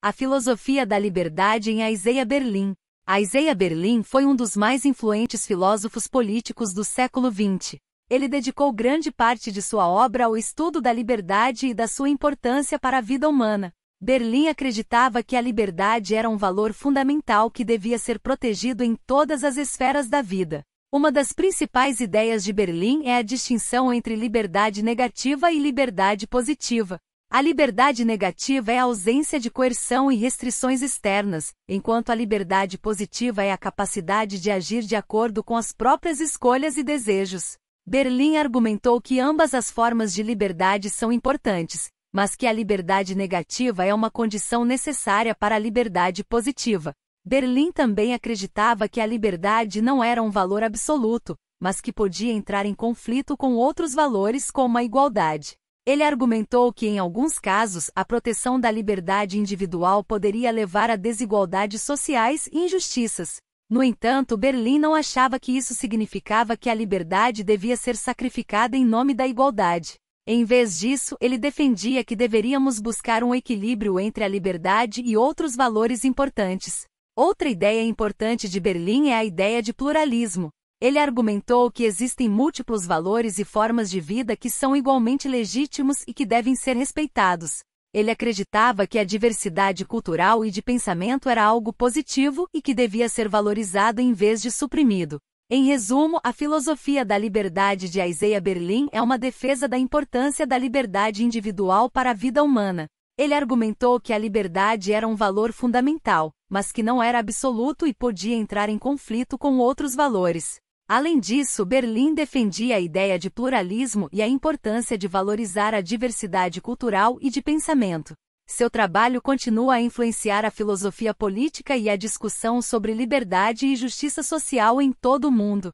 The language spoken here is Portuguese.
A filosofia da liberdade em Isaiah Berlin. Isaiah Berlin foi um dos mais influentes filósofos políticos do século XX. Ele dedicou grande parte de sua obra ao estudo da liberdade e da sua importância para a vida humana. Berlim acreditava que a liberdade era um valor fundamental que devia ser protegido em todas as esferas da vida. Uma das principais ideias de Berlim é a distinção entre liberdade negativa e liberdade positiva. A liberdade negativa é a ausência de coerção e restrições externas, enquanto a liberdade positiva é a capacidade de agir de acordo com as próprias escolhas e desejos. Berlim argumentou que ambas as formas de liberdade são importantes, mas que a liberdade negativa é uma condição necessária para a liberdade positiva. Berlim também acreditava que a liberdade não era um valor absoluto, mas que podia entrar em conflito com outros valores como a igualdade. Ele argumentou que, em alguns casos, a proteção da liberdade individual poderia levar a desigualdades sociais e injustiças. No entanto, Berlim não achava que isso significava que a liberdade devia ser sacrificada em nome da igualdade. Em vez disso, ele defendia que deveríamos buscar um equilíbrio entre a liberdade e outros valores importantes. Outra ideia importante de Berlim é a ideia de pluralismo. Ele argumentou que existem múltiplos valores e formas de vida que são igualmente legítimos e que devem ser respeitados. Ele acreditava que a diversidade cultural e de pensamento era algo positivo e que devia ser valorizado em vez de suprimido. Em resumo, a filosofia da liberdade de Isaiah Berlin é uma defesa da importância da liberdade individual para a vida humana. Ele argumentou que a liberdade era um valor fundamental, mas que não era absoluto e podia entrar em conflito com outros valores. Além disso, Berlim defendia a ideia de pluralismo e a importância de valorizar a diversidade cultural e de pensamento. Seu trabalho continua a influenciar a filosofia política e a discussão sobre liberdade e justiça social em todo o mundo.